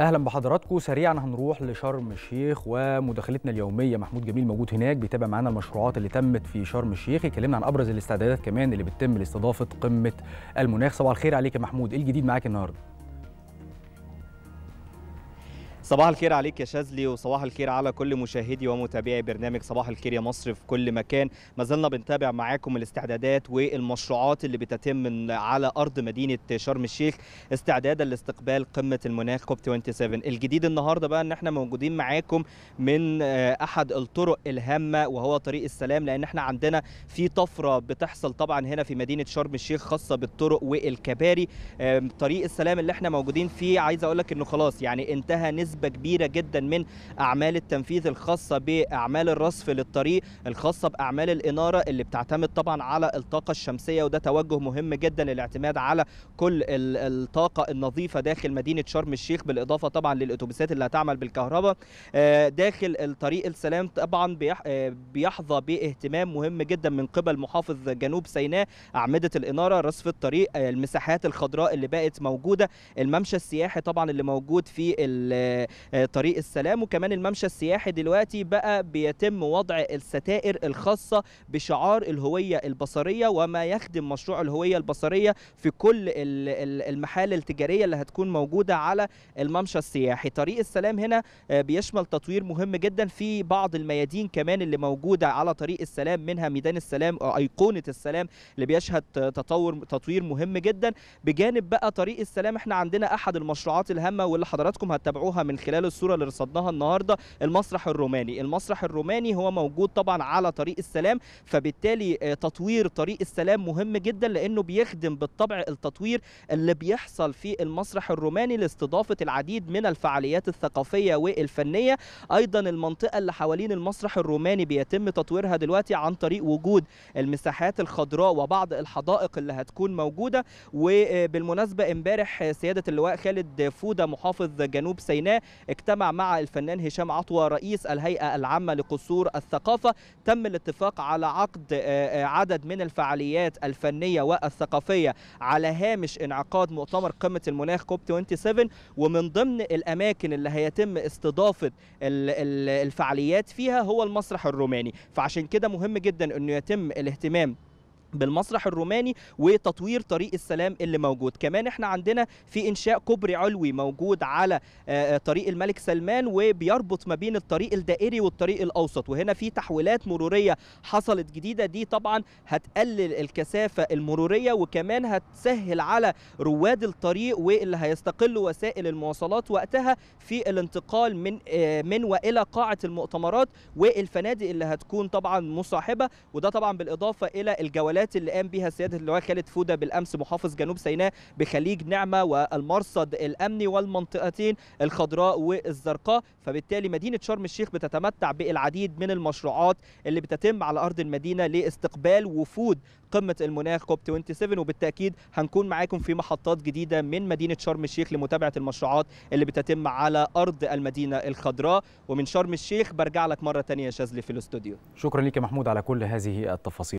اهلا بحضراتكم سريعا هنروح لشرم الشيخ ومداخلتنا اليوميه محمود جميل موجود هناك بيتابع معانا المشروعات اللي تمت في شرم الشيخ اتكلمنا عن ابرز الاستعدادات كمان اللي بتتم لاستضافه قمه المناخ صباح الخير عليك يا محمود ايه الجديد معاك النهارده صباح الخير عليك يا شاذلي وصباح الخير على كل مشاهدي ومتابعي برنامج صباح الخير يا مصر في كل مكان ما زلنا بنتابع معاكم الاستعدادات والمشروعات اللي بتتم من على ارض مدينه شرم الشيخ استعدادا لاستقبال قمه المناخ كوب 27 الجديد النهارده بقى ان احنا موجودين معاكم من آه، احد الطرق الهامه وهو طريق السلام لان احنا عندنا في طفره بتحصل طبعا هنا في مدينه شرم الشيخ خاصه بالطرق والكباري طريق السلام اللي احنا موجودين فيه عايز اقول لك انه خلاص يعني انتهى نسبه نسبة كبيرة جدا من أعمال التنفيذ الخاصة بأعمال الرصف للطريق الخاصة بأعمال الإنارة اللي بتعتمد طبعا على الطاقة الشمسية وده توجه مهم جدا الاعتماد على كل الطاقة النظيفة داخل مدينة شرم الشيخ بالإضافة طبعا للأتوبيسات اللي هتعمل بالكهرباء آه، داخل الطريق السلام طبعا آه، بيحظى باهتمام مهم جدا من قبل محافظ جنوب سيناء أعمدة الإنارة رصف الطريق آه، المساحات الخضراء اللي بقت موجودة الممشى السياحي طبعا اللي موجود في آه، طريق السلام وكمان الممشى السياحي دلوقتي بقى بيتم وضع الستائر الخاصه بشعار الهويه البصريه وما يخدم مشروع الهويه البصريه في كل المحال التجاريه اللي هتكون موجوده على الممشى السياحي طريق السلام هنا آه، بيشمل تطوير مهم جدا في بعض الميادين كمان اللي موجوده على طريق السلام منها ميدان السلام آه، ايقونه السلام اللي بيشهد تطور تطوير مهم جدا بجانب بقى طريق السلام احنا عندنا احد المشروعات الهامه واللي حضراتكم هتتابعوها من من خلال الصوره اللي رصدناها النهارده المسرح الروماني المسرح الروماني هو موجود طبعا على طريق السلام فبالتالي آه، تطوير طريق السلام مهم جدا لانه بيخدم بالطبع التطوير اللي بيحصل في المسرح الروماني لاستضافه العديد من الفعاليات الثقافيه والفنيه ايضا المنطقه اللي حوالين المسرح الروماني بيتم تطويرها دلوقتي عن طريق وجود المساحات الخضراء وبعض الحدائق اللي هتكون موجوده وبالمناسبه امبارح سياده اللواء خالد فوده محافظ جنوب سيناء اجتمع مع الفنان هشام عطوة رئيس الهيئة العامة لقصور الثقافة تم الاتفاق على عقد آه، آه، عدد من الفعاليات الفنية والثقافية على هامش انعقاد مؤتمر قمة المناخ كوب 27 ومن ضمن الأماكن اللي هيتم استضافة الفعاليات فيها هو المسرح الروماني فعشان كده مهم جدا أنه يتم الاهتمام بالمسرح الروماني وتطوير طريق السلام اللي موجود كمان احنا عندنا في انشاء كوبري علوي موجود على آه، آه، طريق الملك سلمان وبيربط ما بين الطريق الدائري والطريق الاوسط وهنا في تحويلات مروريه حصلت جديده دي طبعا هتقلل الكثافه المروريه وكمان هتسهل على رواد الطريق واللي هيستقلوا وسائل المواصلات وقتها في الانتقال من آه، من والى قاعه المؤتمرات والفنادق اللي هتكون طبعا مصاحبه وده طبعا بالاضافه الى الجولات الرحلات اللي قام بها سياده اللواء خالد فوده بالامس محافظ جنوب سيناء بخليج نعمه والمرصد الامني والمنطقتين الخضراء والزرقاء فبالتالي مدينه شرم الشيخ بتتمتع بالعديد من المشروعات اللي بتتم على ارض المدينه لاستقبال وفود قمه المناخ كوب 27 وبالتاكيد هنكون معاكم في محطات جديده من مدينه شرم الشيخ لمتابعه المشروعات اللي بتتم على ارض المدينه الخضراء ومن شرم الشيخ برجع لك مره ثانيه شاذلي في الاستوديو شكرا لك يا محمود على كل هذه التفاصيل